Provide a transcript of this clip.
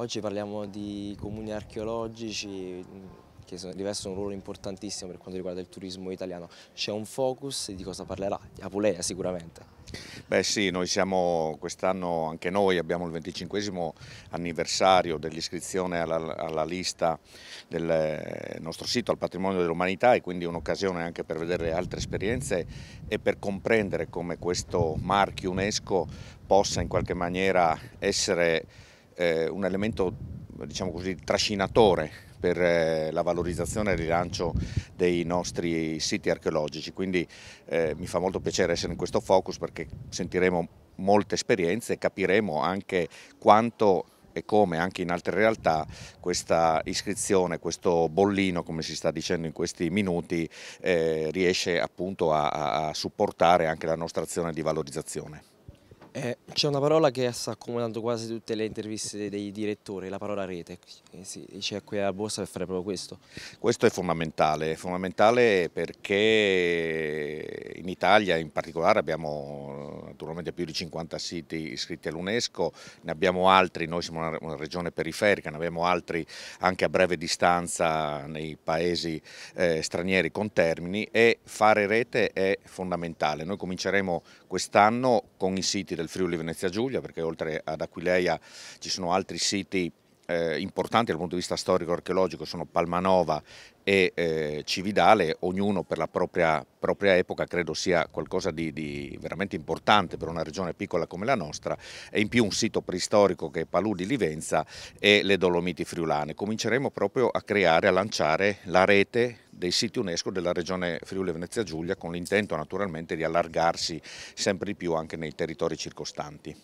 Oggi parliamo di comuni archeologici mm, che rivestono un ruolo importantissimo per quanto riguarda il turismo italiano. C'è un focus di cosa parlerà? Di Apulea sicuramente. Beh sì, noi siamo quest'anno, anche noi abbiamo il 25 anniversario dell'iscrizione alla, alla, lista del nostro sito al patrimonio dell'umanità e quindi un'occasione anche per vedere altre esperienze e per comprendere come questo marchio UNESCO possa in qualche maniera essere eh, un elemento diciamo così, trascinatore per eh, la valorizzazione e il rilancio dei nostri siti archeologici, quindi eh, mi fa molto piacere essere in questo focus perché sentiremo molte esperienze e capiremo anche quanto e come anche in altre realtà questa iscrizione, questo bollino come si sta dicendo in questi minuti eh, riesce appunto a, a supportare anche la nostra azione di valorizzazione. Eh, c'è una parola che sta accomodando quasi tutte le interviste dei direttori, la parola rete. Eh, si dice qui alla borsa per fare proprio questo. Questo è fondamentale, è fondamentale perché in Italia in particolare abbiamo naturalmente più di 50 siti iscritti all'UNESCO, ne abbiamo altri, noi siamo una, una, regione periferica, ne abbiamo altri anche a breve distanza nei paesi eh, stranieri con termini e fare rete è fondamentale. Noi cominceremo quest'anno con i siti del Friuli Venezia Giulia perché oltre ad Aquileia ci sono altri siti eh, importanti dal punto di vista storico-archeologico sono Palmanova e eh, Cividale, ognuno per la propria, propria, epoca credo sia qualcosa di, di, veramente importante per una regione piccola come la nostra e in più un sito preistorico che è Palù di Livenza e le Dolomiti Friulane. Cominceremo proprio a creare, a lanciare la rete dei siti UNESCO della regione Friuli Venezia Giulia con l'intento naturalmente di allargarsi sempre di più anche nei territori circostanti.